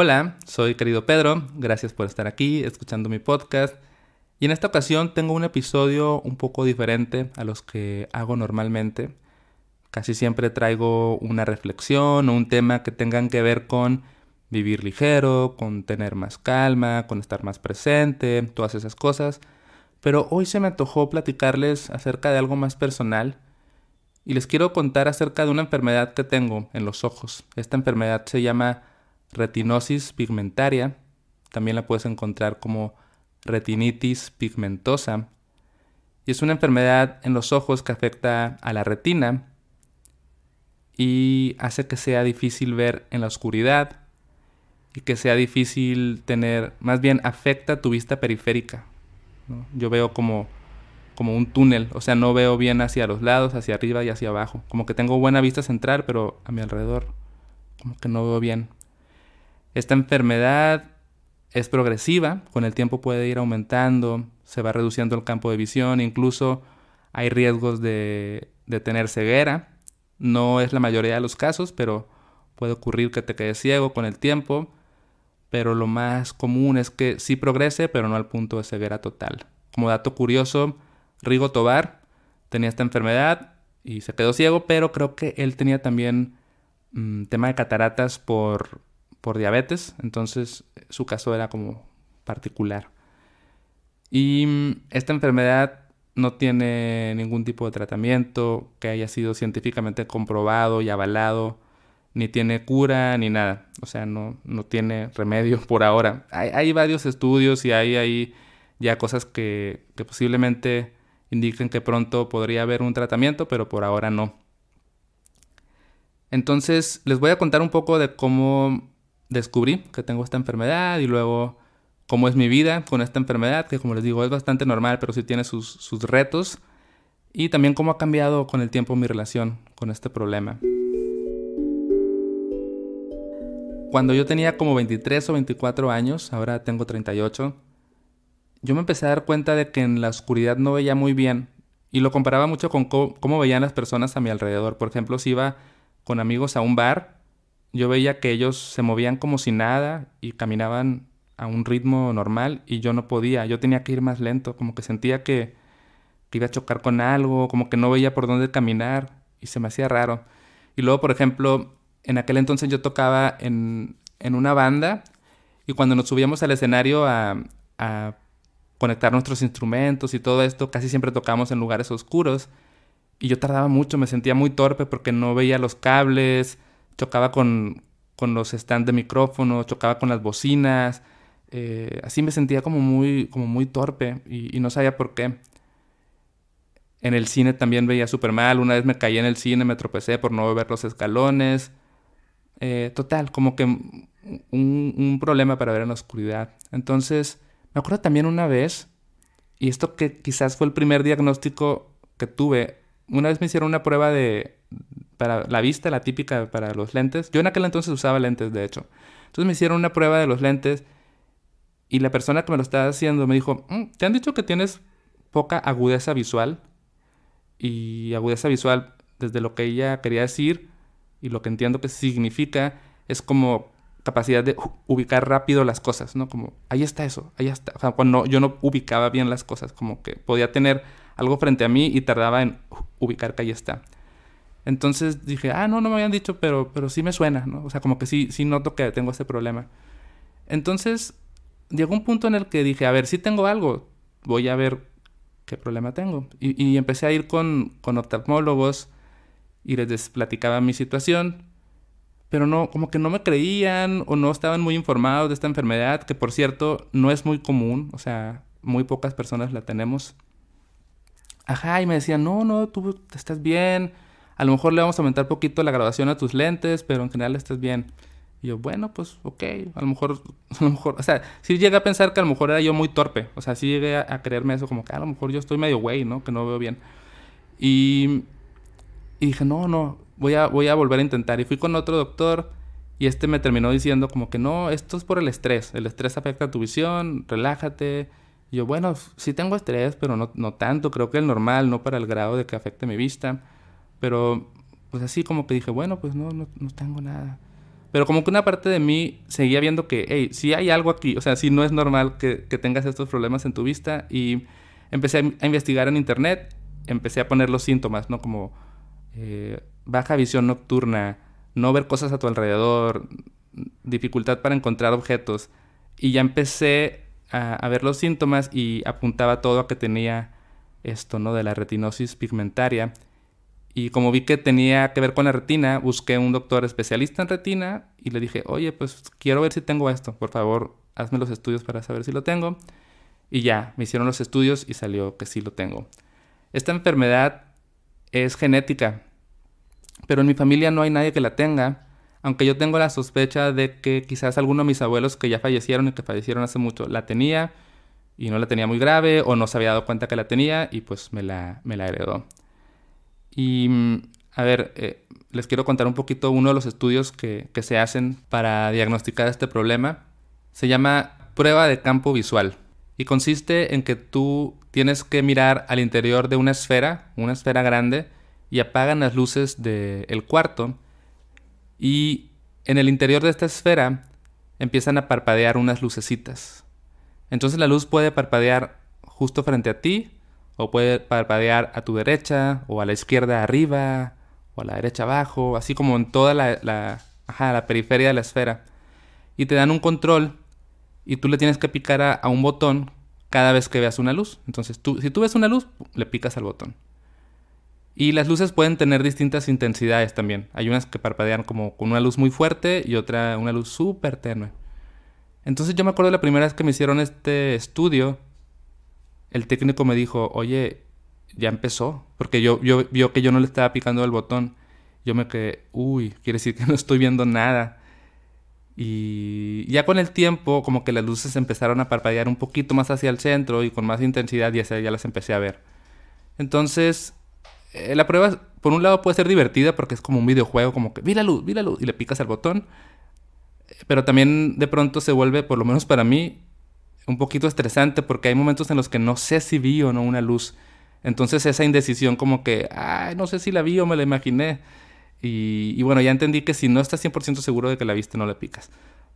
Hola, soy querido Pedro, gracias por estar aquí escuchando mi podcast. Y en esta ocasión tengo un episodio un poco diferente a los que hago normalmente. Casi siempre traigo una reflexión o un tema que tengan que ver con vivir ligero, con tener más calma, con estar más presente, todas esas cosas. Pero hoy se me antojó platicarles acerca de algo más personal y les quiero contar acerca de una enfermedad que tengo en los ojos. Esta enfermedad se llama retinosis pigmentaria, también la puedes encontrar como retinitis pigmentosa, y es una enfermedad en los ojos que afecta a la retina y hace que sea difícil ver en la oscuridad y que sea difícil tener, más bien afecta tu vista periférica. Yo veo como, como un túnel, o sea, no veo bien hacia los lados, hacia arriba y hacia abajo. Como que tengo buena vista central, pero a mi alrededor como que no veo bien. Esta enfermedad es progresiva, con el tiempo puede ir aumentando, se va reduciendo el campo de visión, incluso hay riesgos de, tener ceguera. No es la mayoría de los casos, pero puede ocurrir que te quedes ciego con el tiempo, pero lo más común es que sí progrese, pero no al punto de ceguera total. Como dato curioso, Rigo Tobar tenía esta enfermedad y se quedó ciego, pero creo que él tenía también mm, tema de cataratas por por diabetes, entonces su caso era como particular. Y mm, esta enfermedad no tiene ningún tipo de tratamiento que haya sido científicamente comprobado y avalado, ni tiene cura ni nada. O sea, no, no tiene remedio por ahora. Hay, varios estudios y hay ya cosas que, que, posiblemente indiquen que pronto podría haber un tratamiento, pero por ahora no. Entonces, les voy a contar un poco de cómo descubrí que tengo esta enfermedad y luego cómo es mi vida con esta enfermedad, que como les digo es bastante normal, pero sí tiene sus, retos, y también cómo ha cambiado con el tiempo mi relación con este problema. Cuando yo tenía como 23 o 24 años, ahora tengo 38, yo me empecé a dar cuenta de que en la oscuridad no veía muy bien y lo comparaba mucho con cómo, veían las personas a mi alrededor. Por ejemplo, si iba con amigos a un bar, yo veía que ellos se movían como si nada y caminaban a un ritmo normal y yo no podía, yo tenía que ir más lento, como que sentía que, iba a chocar con algo, como que no veía por dónde caminar y se me hacía raro. Y luego, por ejemplo, en aquel entonces yo tocaba en, en una banda y cuando nos subíamos al escenario a, a conectar nuestros instrumentos y todo esto, casi siempre tocábamos en lugares oscuros y yo tardaba mucho, me sentía muy torpe porque no veía los cables, chocaba con, los stands de micrófono, chocaba con las bocinas. Eh, así me sentía como muy, como muy torpe y, no sabía por qué. En el cine también veía súper mal. Una vez me caí en el cine, me tropecé por no ver los escalones. Eh, total, como que un, un, problema para ver en la oscuridad. Entonces, me acuerdo también una vez, y esto que quizás fue el primer diagnóstico que tuve, una vez me hicieron una prueba de, para la vista, la típica para los lentes. Yo en aquel entonces usaba lentes, de hecho. Entonces me hicieron una prueba de los lentes y la persona que me lo estaba haciendo me dijo, mm, ¿te han dicho que tienes poca agudeza visual? Y agudeza visual, desde lo que ella quería decir y lo que entiendo que significa, es como capacidad de ubicar rápido las cosas, ¿no? Como, ahí está eso, ahí está. O sea, cuando yo no ubicaba bien las cosas, como que podía tener algo frente a mí y tardaba en ubicar que ahí está. Entonces dije, ah, no, no me habían dicho, pero, pero sí me suena, ¿no? O sea, como que sí, sí noto que tengo este problema. Entonces, llegó un punto en el que dije, a ver, si sí tengo algo, voy a ver qué problema tengo. Y, y empecé a ir con, con oftalmólogos y les platicaba mi situación, pero no, como que no me creían o no estaban muy informados de esta enfermedad, que por cierto no es muy común, o sea, muy pocas personas la tenemos. Ajá, y me decían, no, no, tú estás bien, a lo mejor le vamos a aumentar poquito la graduación a tus lentes, pero en general estás bien. Y yo, bueno, pues ok, a lo mejor, a lo mejor, o sea, sí llegué a pensar que a lo mejor era yo muy torpe, o sea, sí llegué a, creerme eso, como que ah, a lo mejor yo estoy medio güey, ¿no? Que no veo bien. Y, dije, no, no, voy a, voy a volver a intentar. Y fui con otro doctor y este me terminó diciendo como que no, esto es por el estrés, el estrés afecta tu visión, relájate. Y yo, bueno, sí tengo estrés, pero no, no tanto, creo que el normal, no para el grado de que afecte mi vista. Pero pues así como que dije, bueno, pues no, no, no tengo nada. Pero como que una parte de mí seguía viendo que, hey, si hay algo aquí, o sea, si no es normal que, tengas estos problemas en tu vista. Y empecé a, investigar en internet, empecé a poner los síntomas, ¿no? Como eh, baja visión nocturna, no ver cosas a tu alrededor, dificultad para encontrar objetos. Y ya empecé a ver los síntomas y apuntaba todo a que tenía esto, ¿no? De la retinosis pigmentaria y como vi que tenía que ver con la retina, busqué un doctor especialista en retina y le dije, oye, pues quiero ver si tengo esto, por favor, hazme los estudios para saber si lo tengo. Y ya, me hicieron los estudios y salió que sí lo tengo. Esta enfermedad es genética, pero en mi familia no hay nadie que la tenga, aunque yo tengo la sospecha de que quizás alguno de mis abuelos que ya fallecieron y que fallecieron hace mucho la tenía y no la tenía muy grave o no se había dado cuenta que la tenía y pues me la, me la heredó. Y, mm, a ver, eh, les quiero contar un poquito uno de los estudios que, se hacen para diagnosticar este problema. Se llama prueba de campo visual y consiste en que tú tienes que mirar al interior de una esfera, una esfera grande, y apagan las luces del cuarto. Y en el interior de esta esfera empiezan a parpadear unas lucecitas. Entonces la luz puede parpadear justo frente a ti o puede parpadear a tu derecha, o a la izquierda arriba, o a la derecha abajo, así como en toda la, periferia de la esfera. Y te dan un control y tú le tienes que picar a, un botón cada vez que veas una luz. Entonces, tú, si tú ves una luz, le picas al botón. Y las luces pueden tener distintas intensidades también. Hay unas que parpadean como con una luz muy fuerte y otra una luz súper tenue. Entonces yo me acuerdo la primera vez que me hicieron este estudio, el técnico me dijo, oye, ya empezó, porque yo, yo vio que yo no le estaba picando el botón. Yo me quedé, uy, quiere decir que no estoy viendo nada. Y ya con el tiempo, como que las luces empezaron a parpadear un poquito más hacia el centro y con más intensidad, ya, ya las empecé a ver. Entonces, eh, la prueba, por un lado, puede ser divertida porque es como un videojuego, como que vi la luz, vi la luz, y le picas al botón. Pero también de pronto se vuelve, por lo menos para mí, un poquito estresante porque hay momentos en los que no sé si vi o no una luz. Entonces esa indecisión como que, ay, no sé si la vi o me la imaginé. Y, bueno, ya entendí que si no estás 100% seguro de que la viste, no la picas.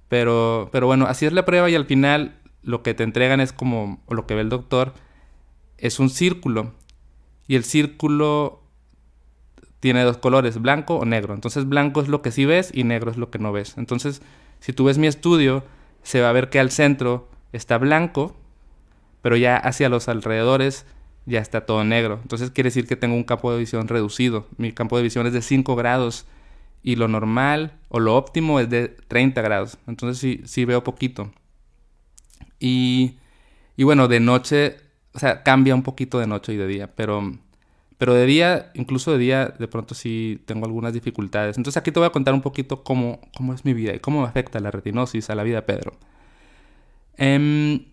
Pero, pero bueno, así es la prueba y al final lo que te entregan es como, o lo que ve el doctor, es un círculo. Y el círculo tiene dos colores, blanco o negro. Entonces blanco es lo que sí ves y negro es lo que no ves. Entonces, si tú ves mi estudio, se va a ver que al centro está blanco, pero ya hacia los alrededores ya está todo negro. Entonces quiere decir que tengo un campo de visión reducido. Mi campo de visión es de 5 grados y lo normal o lo óptimo es de 30 grados. Entonces sí, sí veo poquito. Y, y bueno, de noche, o sea, cambia un poquito de noche y de día, pero, pero de día, incluso de día, de pronto sí tengo algunas dificultades. Entonces aquí te voy a contar un poquito cómo, cómo es mi vida y cómo me afecta la retinosis a la vida Pedro. Em,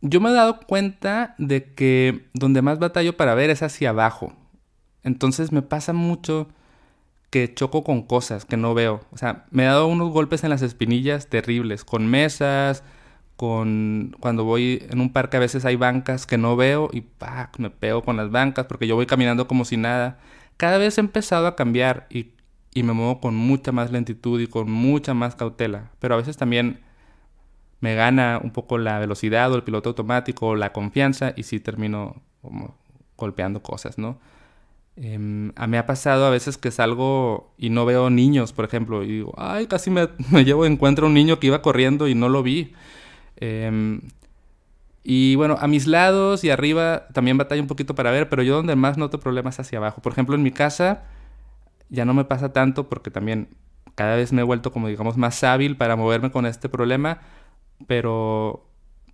yo me he dado cuenta de que donde más batallo para ver es hacia abajo. Entonces me pasa mucho que choco con cosas que no veo. O sea, me he dado unos golpes en las espinillas terribles, con mesas, con cuando voy en un parque a veces hay bancas que no veo y me pego con las bancas porque yo voy caminando como si nada. Cada vez he empezado a cambiar y, y me muevo con mucha más lentitud y con mucha más cautela, pero a veces también me gana un poco la velocidad o el piloto automático o la confianza y sí termino como golpeando cosas, ¿no? Em, a mí ha pasado a veces que salgo y no veo niños, por ejemplo, y digo, ay, casi me, me llevo, encuentro un niño que iba corriendo y no lo vi. Em, y bueno, a mis lados y arriba también batalla un poquito para ver, pero yo donde más noto problemas hacia abajo. Por ejemplo, en mi casa ya no me pasa tanto porque también cada vez me he vuelto como digamos más hábil para moverme con este problema, pero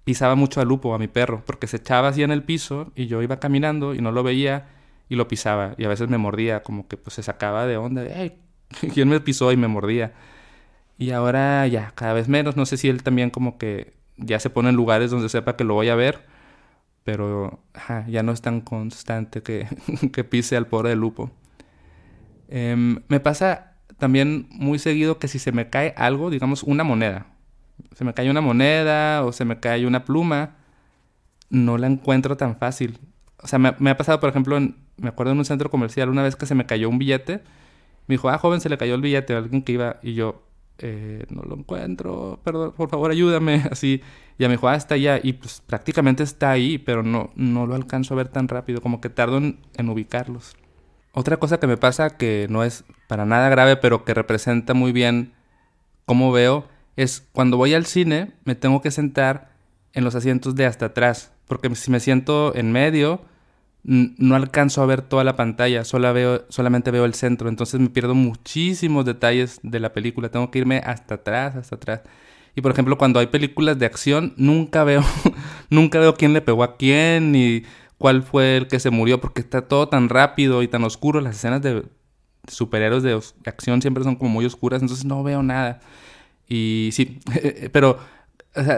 pisaba mucho al Lupo, a mi perro, porque se echaba así en el piso y yo iba caminando y no lo veía y lo pisaba. Y a veces me mordía, como que pues se sacaba de onda. Hey, ¿Quién me pisó y me mordía? Y ahora ya, cada vez menos. No sé si él también como que ya se pone en lugares donde sepa que lo voy a ver, pero ya no es tan constante que, pise al pobre de Lupo. Em, me pasa también muy seguido que si se me cae algo, digamos una moneda, se me cae una moneda o se me cae una pluma, no la encuentro tan fácil. O sea, me, ha pasado, por ejemplo, en, me acuerdo en un centro comercial una vez que se me cayó un billete. Me dijo, ah, joven, se le cayó el billete a alguien que iba. Y yo, eh, no lo encuentro, perdón, por favor, ayúdame. Así. Y me dijo, ah, está allá. Y pues prácticamente está ahí, pero no, no lo alcanzo a ver tan rápido. Como que tardo en, en ubicarlos. Otra cosa que me pasa que no es para nada grave, pero que representa muy bien cómo veo es cuando voy al cine me tengo que sentar en los asientos de hasta atrás, porque si me siento en medio no alcanzo a ver toda la pantalla, veo, solamente veo el centro, entonces me pierdo muchísimos detalles de la película, tengo que irme hasta atrás, hasta atrás. Y por ejemplo, cuando hay películas de acción, nunca veo, nunca veo quién le pegó a quién, ni cuál fue el que se murió, porque está todo tan rápido y tan oscuro. Las escenas de superhéroes de acción siempre son como muy oscuras, entonces no veo nada. Y sí, pero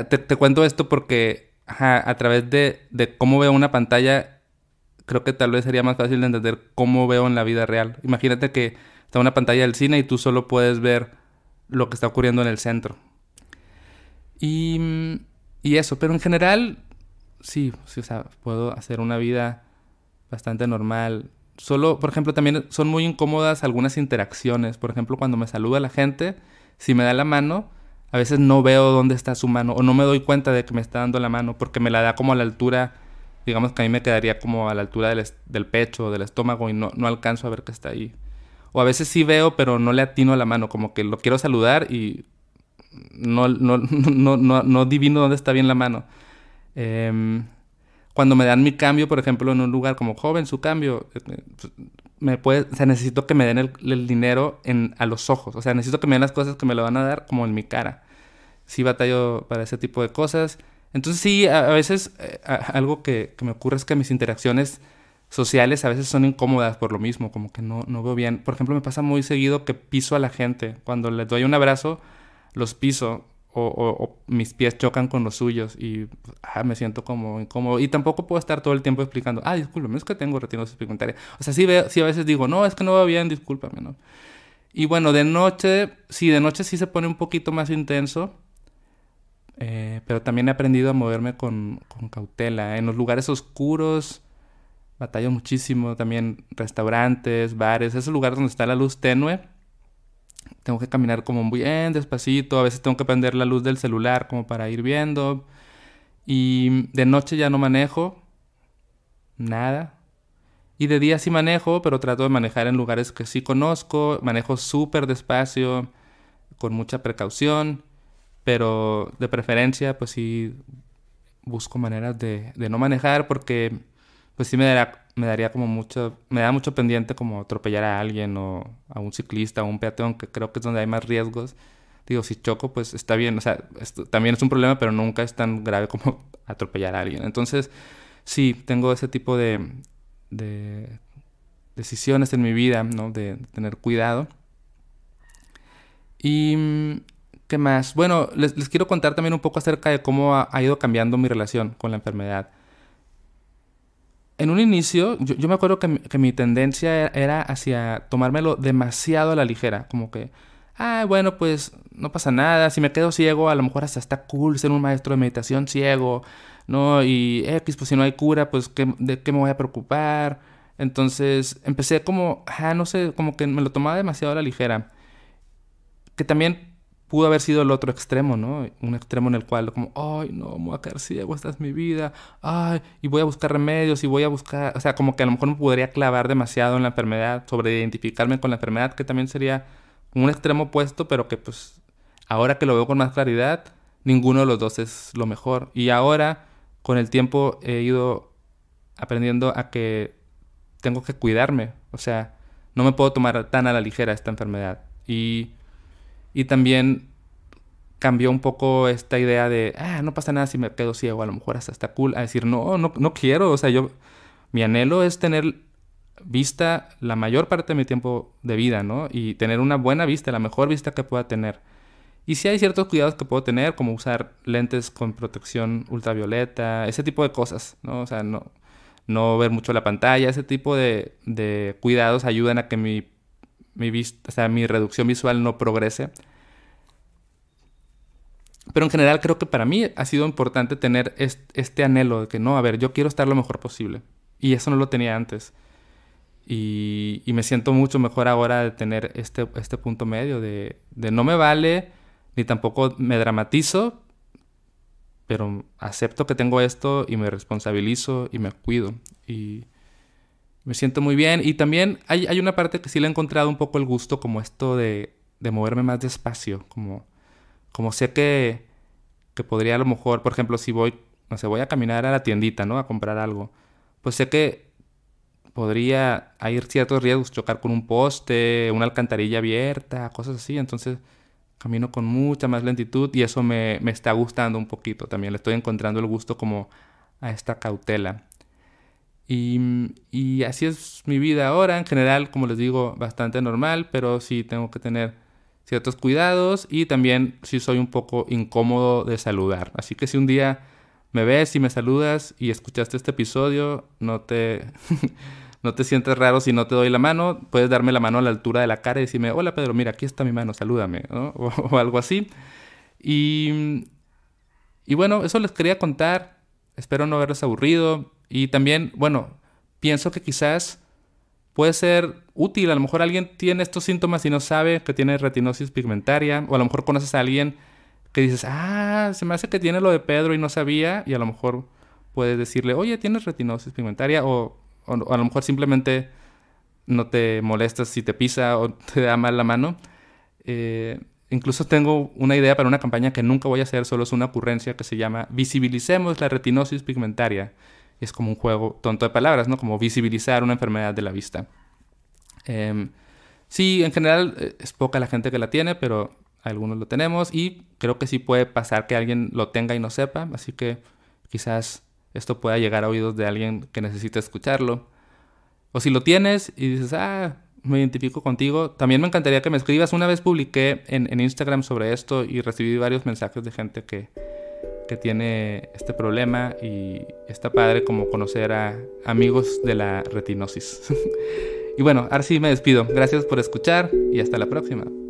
te, cuento esto porque a través de, cómo veo una pantalla, creo que tal vez sería más fácil de entender cómo veo en la vida real. Imagínate que está una pantalla del cine y tú solo puedes ver lo que está ocurriendo en el centro. Y, mm, eso, pero en general, sí, puedo hacer una vida bastante normal. Solo, por ejemplo, también son muy incómodas algunas interacciones. Por ejemplo, cuando me saluda la gente si me da la mano, a veces no veo dónde está su mano o no me doy cuenta de que me está dando la mano porque me la da como a la altura, digamos que a mí me quedaría como a la altura del, pecho o del estómago y no, no alcanzo a ver que está ahí. O a veces sí veo, pero no le atino a la mano, como que lo quiero saludar y no, no, no, no, no divino dónde está bien la mano. Eh, cuando me dan mi cambio, por ejemplo, en un lugar como joven, su cambio, eh, eh, pues, me puede, necesito que me den el, dinero en, a los ojos. O sea, necesito que me den las cosas que me lo van a dar como en mi cara. Sí batallo para ese tipo de cosas. Entonces sí, a, veces eh, algo que, me ocurre es que mis interacciones sociales a veces son incómodas por lo mismo, como que no, no veo bien. Por ejemplo, me pasa muy seguido que piso a la gente. Cuando les doy un abrazo, los piso o, mis pies chocan con los suyos y ah, me siento como incómodo. Y tampoco puedo estar todo el tiempo explicando, ah, discúlpame, es que tengo retinosis pigmentaria. O sea, sí, veo, a veces digo, no, es que no va bien, discúlpame, ¿no? Y bueno, de noche, sí, de noche sí se pone un poquito más intenso, eh, pero también he aprendido a moverme con, con cautela. En los lugares oscuros batallo muchísimo, también restaurantes, bares, esos lugares donde está la luz tenue tengo que caminar como muy bien, despacito, a veces tengo que prender la luz del celular como para ir viendo. Y de noche ya no manejo nada. Y de día sí manejo, pero trato de manejar en lugares que sí conozco, manejo súper despacio, con mucha precaución, pero de preferencia pues sí busco maneras de, de no manejar porque pues sí me daría, me daría como mucho, me da mucho pendiente como atropellar a alguien o a un ciclista o un peatón, que creo que es donde hay más riesgos. Digo, si choco, pues está bien, o sea, también es un problema, pero nunca es tan grave como atropellar a alguien. Entonces, sí, tengo ese tipo de, decisiones en mi vida, ¿no? De, tener cuidado. Y ¿Qué más? Bueno, les, quiero contar también un poco acerca de cómo ha, ido cambiando mi relación con la enfermedad en un inicio, yo, me acuerdo que, mi tendencia e, era hacia tomármelo demasiado a la ligera, como que, ah, bueno, pues no pasa nada, si me quedo ciego, a lo mejor hasta está cool ser un maestro de meditación ciego, ¿no? Y X, pues si no hay cura, pues ¿de qué me voy a preocupar? Entonces empecé como, ah, no sé, como que me lo tomaba demasiado a la ligera. Que también pudo haber sido el otro extremo, ¿no? Un extremo en el cual como, ay, no, me voy a caer ciego, esta es mi vida, ay, y voy a buscar remedios y voy a buscar, o sea, como que a lo mejor me podría clavar demasiado en la enfermedad, sobre identificarme con la enfermedad, que también sería un extremo opuesto, pero que pues ahora que lo veo con más claridad, ninguno de los dos es lo mejor. Y ahora, con el tiempo, he ido aprendiendo a que tengo que cuidarme, o sea, no me puedo tomar tan a la ligera esta enfermedad. Y y también cambió un poco esta idea de, ah, no pasa nada si me quedo ciego, a lo mejor hasta está cool, a decir, no, no, no quiero, o sea, yo, mi anhelo es tener vista la mayor parte de mi tiempo de vida, ¿no? Y tener una buena vista, la mejor vista que pueda tener. Y si hay ciertos cuidados que puedo tener, como usar lentes con protección ultravioleta, ese tipo de cosas, ¿no? O sea, no, no ver mucho la pantalla, ese tipo de, de cuidados ayudan a que mi mi, o sea, mi reducción visual no progrese. Pero en general creo que para mí ha sido importante tener este anhelo de que no, a ver, yo quiero estar lo mejor posible. Y eso no lo tenía antes. Y, me siento mucho mejor ahora de tener este, este punto medio de, de no me vale, ni tampoco me dramatizo, pero acepto que tengo esto y me responsabilizo y me cuido. Y, me siento muy bien. Y también hay, una parte que sí le he encontrado un poco el gusto, como esto de, moverme más despacio. Como, como sé que, que, podría a lo mejor, por ejemplo, si voy, no sé, voy a caminar a la tiendita, ¿no? A comprar algo. Pues sé que podría ir ciertos riesgos, chocar con un poste, una alcantarilla abierta, cosas así. Entonces camino con mucha más lentitud y eso me, me está gustando un poquito también. Le estoy encontrando el gusto como a esta cautela. Y, así es mi vida ahora. En general, como les digo, bastante normal, pero sí tengo que tener ciertos cuidados y también sí soy un poco incómodo de saludar. Así que si un día me ves y me saludas y escuchaste este episodio, no te, no te sientes raro si no te doy la mano. Puedes darme la mano a la altura de la cara y decirme, hola Pedro, mira, aquí está mi mano, salúdame, ¿no? o, algo así. Y, y bueno, eso les quería contar. Espero no haberles aburrido. Y también, bueno, pienso que quizás puede ser útil. A lo mejor alguien tiene estos síntomas y no sabe que tiene retinosis pigmentaria. O a lo mejor conoces a alguien que dices, ah, se me hace que tiene lo de Pedro y no sabía. Y a lo mejor puedes decirle, oye, tienes retinosis pigmentaria. O, a lo mejor simplemente no te molestas si te pisa o te da mal la mano. Eh, incluso tengo una idea para una campaña que nunca voy a hacer, solo es una ocurrencia que se llama Visibilicemos la retinosis pigmentaria es como un juego tonto de palabras, ¿no? Como visibilizar una enfermedad de la vista. Em, sí, en general eh, es poca la gente que la tiene, pero algunos lo tenemos y creo que sí puede pasar que alguien lo tenga y no sepa, así que quizás esto pueda llegar a oídos de alguien que necesite escucharlo. O si lo tienes y dices, ah, me identifico contigo, también me encantaría que me escribas. Una vez publiqué en Instagram sobre esto y recibí varios mensajes de gente que, que tiene este problema y está padre como conocer a amigos de la retinosis. y bueno, ahora sí me despido. Gracias por escuchar y hasta la próxima.